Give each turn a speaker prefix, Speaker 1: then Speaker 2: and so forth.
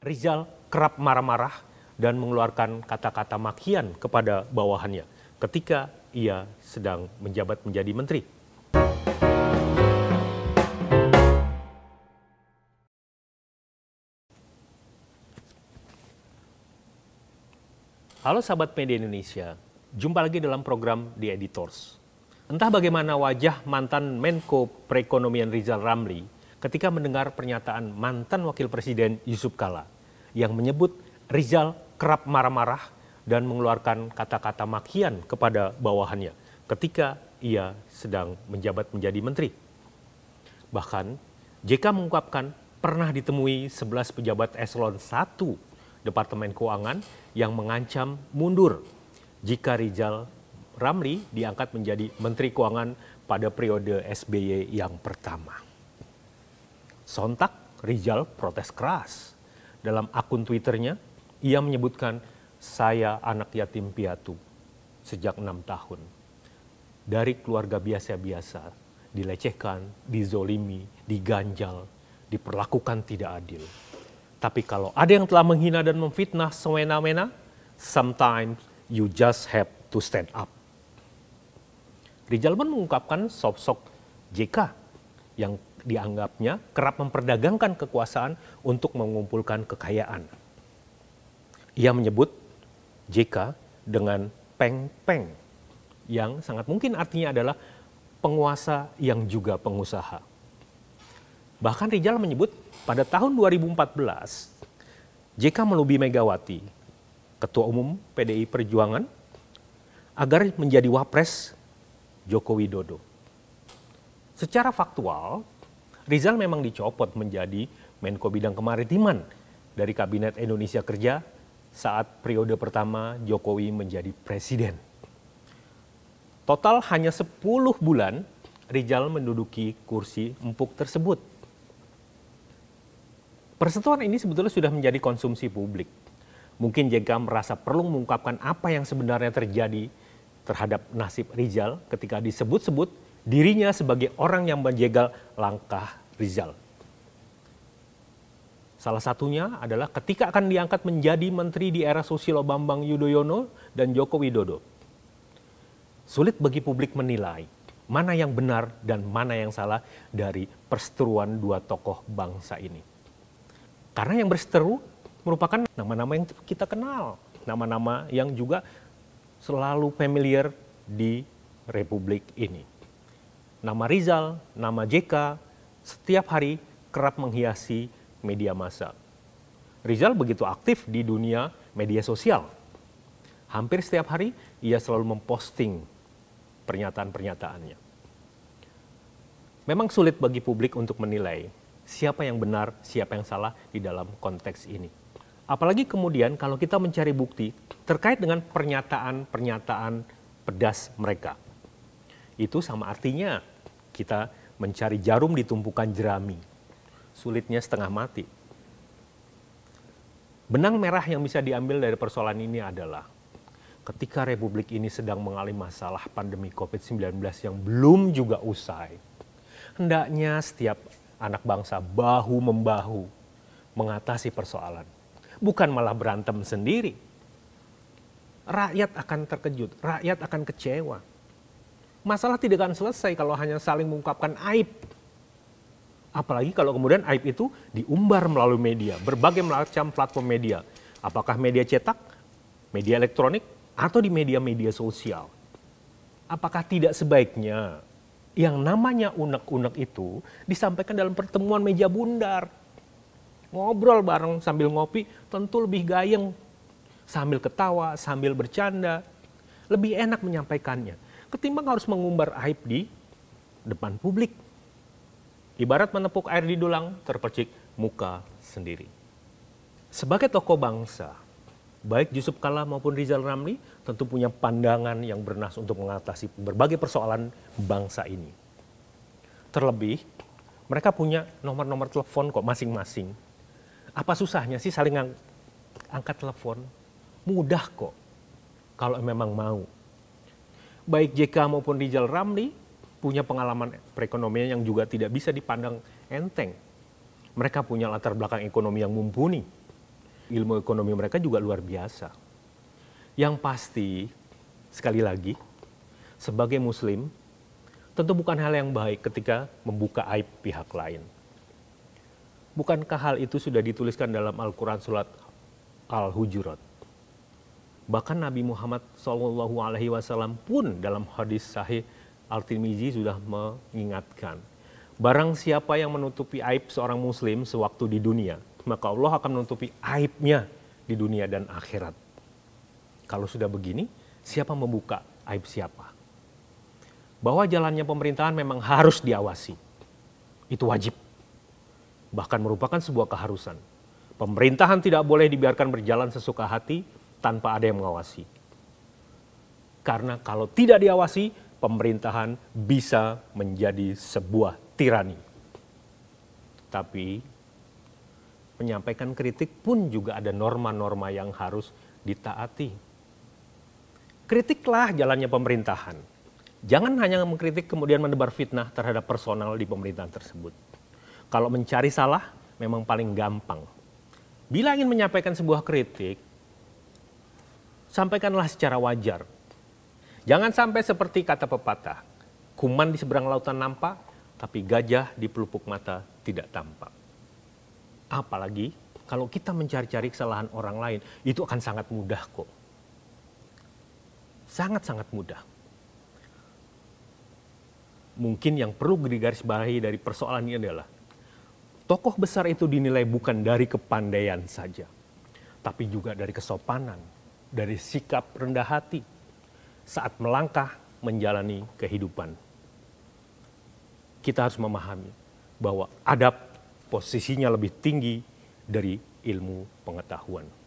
Speaker 1: Rizal kerap marah-marah dan mengeluarkan kata-kata makian kepada bawahannya ketika ia sedang menjabat menjadi menteri. Halo sahabat media Indonesia, jumpa lagi dalam program The Editors. Entah bagaimana wajah mantan Menko Perekonomian Rizal Ramli ketika mendengar pernyataan mantan Wakil Presiden Yusuf Kala yang menyebut Rizal kerap marah-marah dan mengeluarkan kata-kata makian kepada bawahannya ketika ia sedang menjabat menjadi menteri. Bahkan JK mengungkapkan pernah ditemui 11 pejabat eselon 1 Departemen Keuangan yang mengancam mundur jika Rizal Ramli diangkat menjadi Menteri Keuangan pada periode SBY yang pertama. Sontak, Rizal protes keras. Dalam akun Twitternya, ia menyebutkan, saya anak yatim piatu sejak enam tahun. Dari keluarga biasa-biasa, dilecehkan, dizolimi, diganjal, diperlakukan tidak adil. Tapi kalau ada yang telah menghina dan memfitnah sewena-wena, sometimes you just have to stand up. Rizal pun mengungkapkan sosok JK yang dianggapnya kerap memperdagangkan kekuasaan untuk mengumpulkan kekayaan. Ia menyebut JK dengan peng-peng yang sangat mungkin artinya adalah penguasa yang juga pengusaha. Bahkan Rijal menyebut pada tahun 2014 JK melobi Megawati, ketua umum PDI Perjuangan agar menjadi wapres Joko Widodo. Secara faktual, Rizal memang dicopot menjadi Menko Bidang Kemaritiman dari Kabinet Indonesia Kerja saat periode pertama Jokowi menjadi presiden. Total hanya 10 bulan Rizal menduduki kursi empuk tersebut. Persetuan ini sebetulnya sudah menjadi konsumsi publik. Mungkin JK merasa perlu mengungkapkan apa yang sebenarnya terjadi terhadap nasib Rizal ketika disebut-sebut dirinya sebagai orang yang menjegal langkah Rizal. Salah satunya adalah ketika akan diangkat menjadi menteri di era Susilo Bambang Yudhoyono dan Joko Widodo. Sulit bagi publik menilai mana yang benar dan mana yang salah dari perseteruan dua tokoh bangsa ini. Karena yang berseteru merupakan nama-nama yang kita kenal, nama-nama yang juga selalu familiar di republik ini. Nama Rizal, nama JK, setiap hari kerap menghiasi media massa. Rizal begitu aktif di dunia media sosial. Hampir setiap hari ia selalu memposting pernyataan-pernyataannya. Memang sulit bagi publik untuk menilai siapa yang benar, siapa yang salah di dalam konteks ini. Apalagi kemudian kalau kita mencari bukti terkait dengan pernyataan-pernyataan pedas mereka. Itu sama artinya kita mencari jarum di tumpukan jerami. Sulitnya setengah mati. Benang merah yang bisa diambil dari persoalan ini adalah ketika republik ini sedang mengalami masalah pandemi COVID-19 yang belum juga usai, hendaknya setiap anak bangsa bahu-membahu mengatasi persoalan. Bukan malah berantem sendiri. Rakyat akan terkejut, rakyat akan kecewa masalah tidak akan selesai kalau hanya saling mengungkapkan aib. Apalagi kalau kemudian aib itu diumbar melalui media, berbagai macam platform media. Apakah media cetak, media elektronik, atau di media-media sosial. Apakah tidak sebaiknya yang namanya unek-unek itu disampaikan dalam pertemuan meja bundar? Ngobrol bareng sambil ngopi tentu lebih gayeng. Sambil ketawa, sambil bercanda. Lebih enak menyampaikannya ketimbang harus mengumbar aib di depan publik. Ibarat menepuk air di dulang, terpercik muka sendiri. Sebagai tokoh bangsa, baik Yusuf Kala maupun Rizal Ramli tentu punya pandangan yang bernas untuk mengatasi berbagai persoalan bangsa ini. Terlebih, mereka punya nomor-nomor telepon kok masing-masing. Apa susahnya sih saling angkat telepon? Mudah kok kalau memang mau baik JK maupun Rizal Ramli punya pengalaman perekonomian yang juga tidak bisa dipandang enteng. Mereka punya latar belakang ekonomi yang mumpuni. Ilmu ekonomi mereka juga luar biasa. Yang pasti, sekali lagi, sebagai muslim, tentu bukan hal yang baik ketika membuka aib pihak lain. Bukankah hal itu sudah dituliskan dalam Al-Quran Surat Al-Hujurat? Bahkan Nabi Muhammad SAW pun dalam hadis sahih Al-Tirmizi sudah mengingatkan. Barang siapa yang menutupi aib seorang muslim sewaktu di dunia, maka Allah akan menutupi aibnya di dunia dan akhirat. Kalau sudah begini, siapa membuka aib siapa? Bahwa jalannya pemerintahan memang harus diawasi. Itu wajib. Bahkan merupakan sebuah keharusan. Pemerintahan tidak boleh dibiarkan berjalan sesuka hati, tanpa ada yang mengawasi. Karena kalau tidak diawasi, pemerintahan bisa menjadi sebuah tirani. Tapi menyampaikan kritik pun juga ada norma-norma yang harus ditaati. Kritiklah jalannya pemerintahan. Jangan hanya mengkritik kemudian menebar fitnah terhadap personal di pemerintahan tersebut. Kalau mencari salah memang paling gampang. Bila ingin menyampaikan sebuah kritik, sampaikanlah secara wajar. Jangan sampai seperti kata pepatah, kuman di seberang lautan nampak, tapi gajah di pelupuk mata tidak tampak. Apalagi kalau kita mencari-cari kesalahan orang lain, itu akan sangat mudah kok. Sangat-sangat mudah. Mungkin yang perlu digarisbawahi dari persoalan ini adalah, tokoh besar itu dinilai bukan dari kepandaian saja, tapi juga dari kesopanan, dari sikap rendah hati saat melangkah menjalani kehidupan. Kita harus memahami bahwa adab posisinya lebih tinggi dari ilmu pengetahuan.